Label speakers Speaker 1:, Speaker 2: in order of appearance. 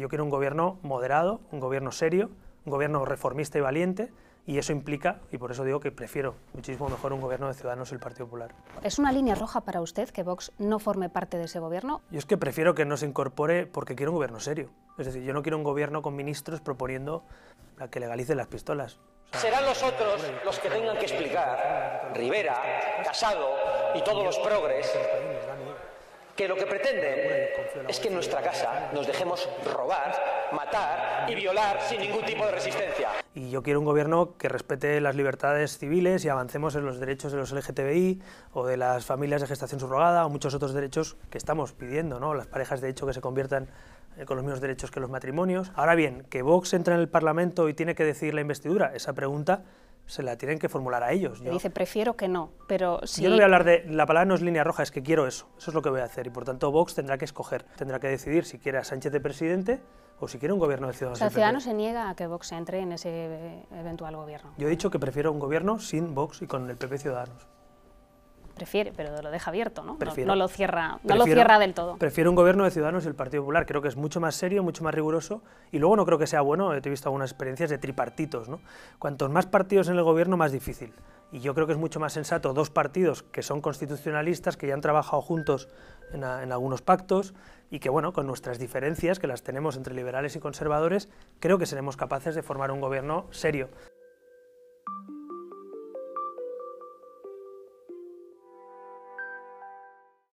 Speaker 1: Yo quiero un gobierno moderado, un gobierno serio, un gobierno reformista y valiente, y eso implica, y por eso digo que prefiero muchísimo mejor un gobierno de Ciudadanos y el Partido Popular.
Speaker 2: ¿Es una línea roja para usted que Vox no forme parte de ese gobierno?
Speaker 1: Yo es que prefiero que no se incorpore porque quiero un gobierno serio. Es decir, yo no quiero un gobierno con ministros proponiendo la que legalicen las pistolas.
Speaker 3: Serán los otros los que tengan que explicar, Rivera, Casado y todos los progres, que lo que pretenden es que en nuestra casa nos dejemos robar, matar y violar sin ningún tipo de resistencia.
Speaker 1: Y yo quiero un gobierno que respete las libertades civiles y avancemos en los derechos de los LGTBI o de las familias de gestación subrogada o muchos otros derechos que estamos pidiendo, ¿no? Las parejas de hecho que se conviertan eh, con los mismos derechos que los matrimonios. Ahora bien, que Vox entra en el Parlamento y tiene que decidir la investidura, esa pregunta se la tienen que formular a ellos. Yo, dice,
Speaker 2: prefiero que no, pero si... Yo no voy a hablar de,
Speaker 1: la palabra no es línea roja, es que quiero eso, eso es lo que voy a hacer, y por tanto Vox tendrá que escoger, tendrá que decidir si quiere a Sánchez de presidente o si quiere un gobierno de Ciudadanos. O Ciudadanos
Speaker 2: se niega a que Vox entre en ese eh, eventual gobierno.
Speaker 1: Yo he dicho que prefiero un gobierno sin Vox y con el PP Ciudadanos.
Speaker 2: Prefiere, pero lo deja abierto, ¿no? no, lo cierra, no lo cierra del todo.
Speaker 1: Prefiero un gobierno de Ciudadanos y el Partido Popular. Creo que es mucho más serio, mucho más riguroso. Y luego no creo que sea bueno, he visto algunas experiencias de tripartitos, Cuantos más partidos en el gobierno, más difícil. Y yo creo que es mucho más sensato dos partidos que son constitucionalistas, que ya han trabajado juntos en, en, algunos pactos y que, bueno, con nuestras diferencias que las tenemos entre liberales y conservadores, creo que seremos capaces de formar un gobierno serio.